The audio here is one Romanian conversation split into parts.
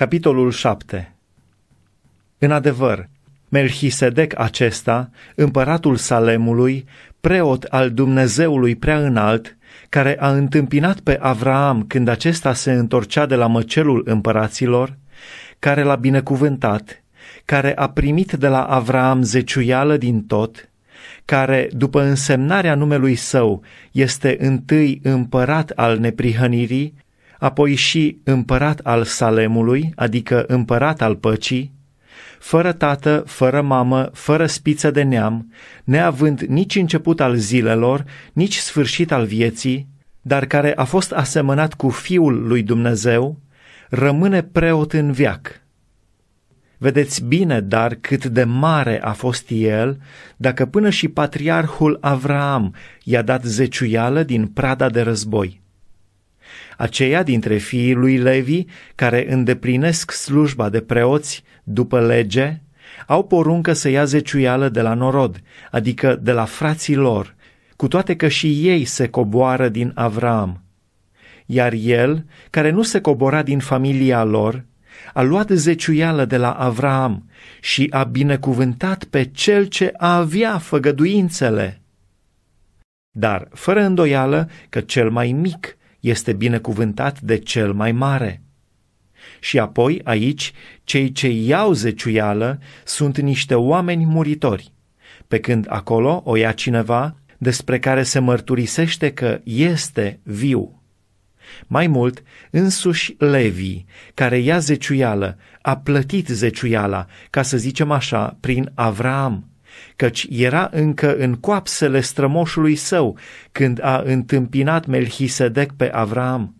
Capitolul 7 În adevăr, Melchisedec acesta, împăratul Salemului, preot al Dumnezeului prea înalt, care a întâmpinat pe Avraam când acesta se întorcea de la măcelul împăraților, care l-a binecuvântat, care a primit de la Avraam zeciuială din tot, care, după însemnarea numelui său, este întâi împărat al neprihănirii, apoi și împărat al Salemului, adică împărat al păcii, fără tată, fără mamă, fără spiță de neam, neavând nici început al zilelor, nici sfârșit al vieții, dar care a fost asemănat cu Fiul lui Dumnezeu, rămâne preot în viac. Vedeți bine, dar cât de mare a fost el, dacă până și patriarhul Avraam i-a dat zeciuială din prada de război aceia dintre fiii lui Levi care îndeplinesc slujba de preoți după lege au poruncă să ia zeciuială de la norod, adică de la frații lor, cu toate că și ei se coboară din Avram. Iar el, care nu se cobora din familia lor, a luat zeciuială de la Avram și a binecuvântat pe cel ce avea făgăduințele. Dar, fără îndoială că cel mai mic este binecuvântat de cel mai mare. Și apoi aici, cei ce iau zeciuială sunt niște oameni muritori, pe când acolo o ia cineva despre care se mărturisește că este viu. Mai mult, însuși Levi, care ia zeciuială, a plătit zeciuiala, ca să zicem așa, prin Avram, căci era încă în coapsele strămoșului său când a întâmpinat Melchisedec pe Avram.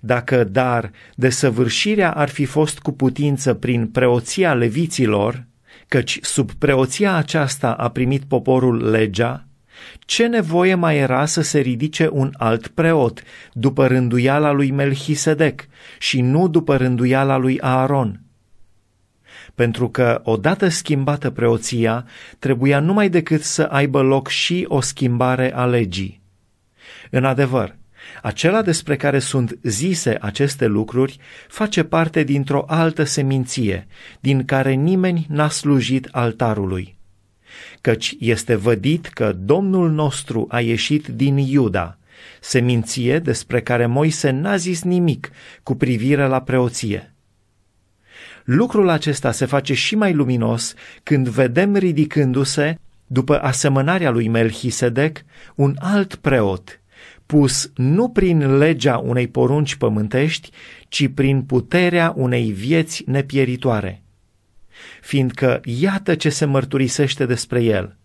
Dacă dar desăvârșirea ar fi fost cu putință prin preoția leviților, căci sub preoția aceasta a primit poporul legea, ce nevoie mai era să se ridice un alt preot după rânduiala lui Melchisedec și nu după rânduiala lui Aaron? pentru că, odată schimbată preoția, trebuia numai decât să aibă loc și o schimbare a legii. În adevăr, acela despre care sunt zise aceste lucruri face parte dintr-o altă seminție, din care nimeni n-a slujit altarului. Căci este vădit că Domnul nostru a ieșit din Iuda, seminție despre care Moise n-a zis nimic cu privire la preoție. Lucrul acesta se face și mai luminos când vedem ridicându-se, după asemănarea lui Melchisedec, un alt preot, pus nu prin legea unei porunci pământești, ci prin puterea unei vieți nepieritoare. Fiindcă iată ce se mărturisește despre el.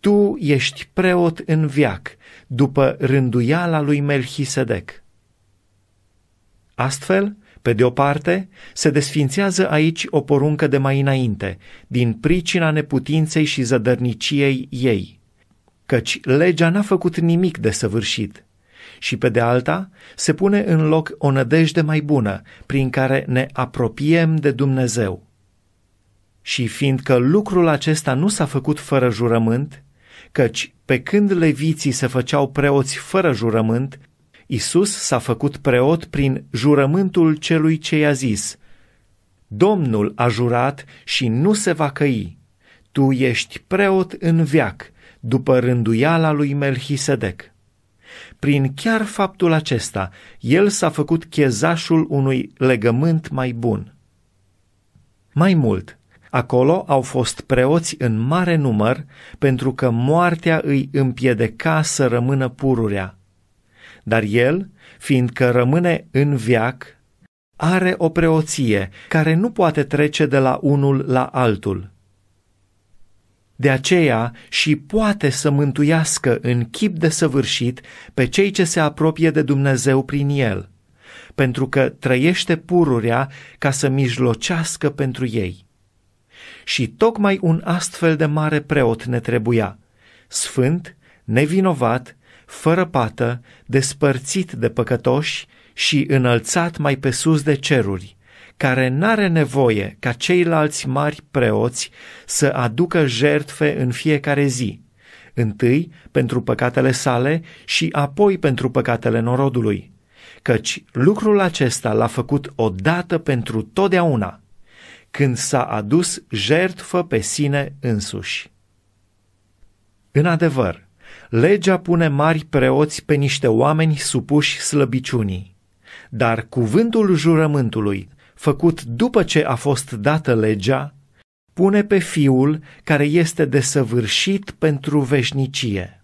Tu ești preot în viac, după rânduiala lui Melchisedec. Astfel, pe de o parte, se desfințează aici o poruncă de mai înainte, din pricina neputinței și zădărniciei ei, căci legea n-a făcut nimic de săvârșit, și pe de alta se pune în loc o nădejde mai bună, prin care ne apropiem de Dumnezeu. Și fiindcă lucrul acesta nu s-a făcut fără jurământ, căci pe când leviții se făceau preoți fără jurământ, Isus s-a făcut preot prin jurământul celui ce i-a zis, Domnul a jurat și nu se va căi, tu ești preot în veac, după rânduiala lui Melchisedec. Prin chiar faptul acesta, el s-a făcut chezașul unui legământ mai bun. Mai mult, acolo au fost preoți în mare număr pentru că moartea îi împiedica să rămână pururea – dar el, fiindcă rămâne în viac, are o preoție care nu poate trece de la unul la altul. De aceea și poate să mântuiască în chip de săvârșit pe cei ce se apropie de Dumnezeu prin el, pentru că trăiește pururea ca să mijlocească pentru ei. Și tocmai un astfel de mare preot ne trebuia, sfânt, nevinovat fără pată, despărțit de păcătoși și înălțat mai pe sus de ceruri, care n-are nevoie ca ceilalți mari preoți să aducă jertfe în fiecare zi, întâi pentru păcatele sale și apoi pentru păcatele norodului, căci lucrul acesta l-a făcut odată pentru totdeauna, când s-a adus jertfă pe sine însuși. În adevăr, Legea pune mari preoți pe niște oameni supuși slăbiciunii, dar cuvântul jurământului, făcut după ce a fost dată legea, pune pe Fiul care este desăvârșit pentru veșnicie.